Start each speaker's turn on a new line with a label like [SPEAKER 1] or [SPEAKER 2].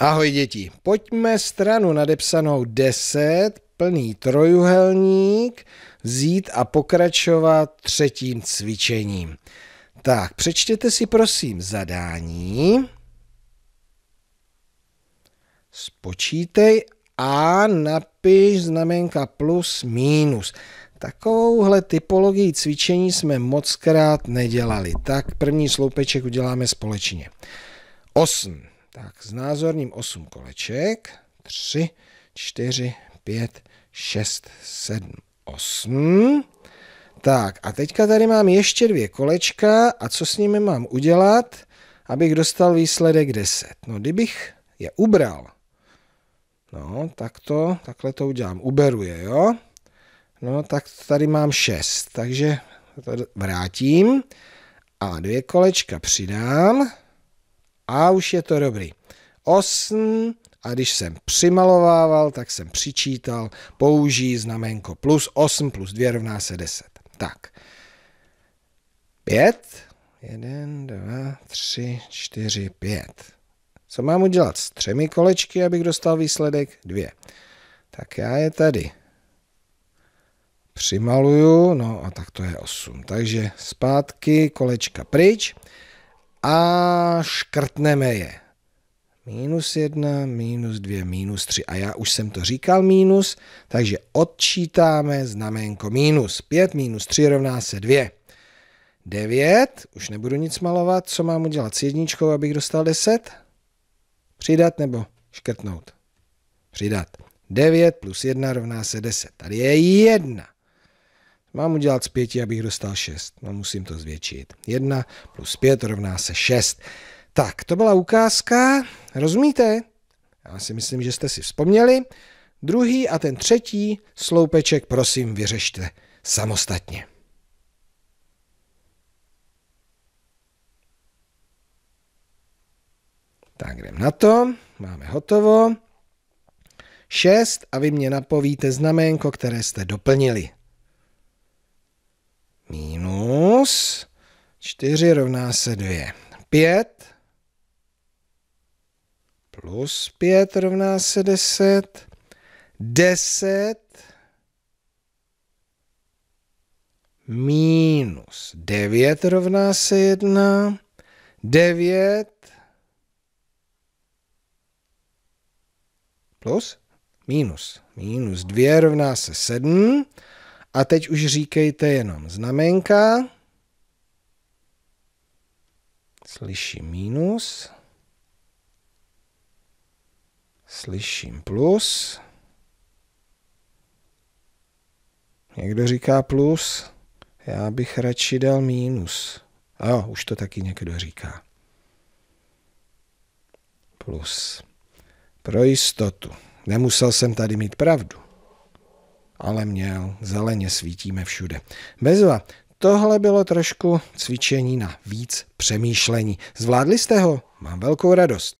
[SPEAKER 1] Ahoj děti, pojďme stranu nadepsanou 10, plný trojuhelník, vzít a pokračovat třetím cvičením. Tak, přečtěte si prosím zadání. Spočítej a napiš znamenka plus minus. Takovouhle typologii cvičení jsme mockrát nedělali. Tak první sloupeček uděláme společně. 8. Tak znázorním 8 koleček. 3, 4, 5, 6, 7, 8. Tak a teďka tady mám ještě dvě kolečka a co s nimi mám udělat, abych dostal výsledek 10. No kdybych je ubral, no tak to, takhle to udělám, uberu je, jo. No tak tady mám 6, takže to vrátím a dvě kolečka přidám. A už je to dobrý. 8 a když jsem přimalovával, tak jsem přičítal, použij znamenko plus 8 plus 2 rovná se 10. Tak. 5. 1, 2, 3, 4, 5. Co mám udělat s třemi kolečky, abych dostal výsledek? 2. Tak já je tady přimaluju, no a tak to je 8. Takže zpátky kolečka pryč a škrtneme je. Minus jedna, minus dvě, minus tři. A já už jsem to říkal minus, takže odčítáme znaménko minus. Pět minus tři rovná se dvě. Devět, už nebudu nic malovat. Co mám udělat s jedničkou, abych dostal deset? Přidat nebo škrtnout? Přidat. 9 plus 1 rovná se 10. Tady je 1. Mám udělat z pěti, abych dostal šest. No musím to zvětšit. Jedna plus pět rovná se šest. Tak, to byla ukázka. Rozumíte? Já si myslím, že jste si vzpomněli. Druhý a ten třetí sloupeček prosím vyřešte samostatně. Tak jdem na to, máme hotovo. 6 a vy mě napovíte znaménko, které jste doplnili minus 4 rovná se 2. 5 plus 5 rovná se 10. 10 minus 9 rovná se 1. 9 plus minus. Minus 2 rovná se 7. A teď už říkejte jenom znamenka. Slyším mínus. Slyším plus. Někdo říká plus, já bych radši dal mínus. A jo, už to taky někdo říká. Plus. Pro jistotu. Nemusel jsem tady mít pravdu. Ale měl, zeleně svítíme všude. Bezva, Tohle bylo trošku cvičení na víc přemýšlení. Zvládli jste ho? Mám velkou radost.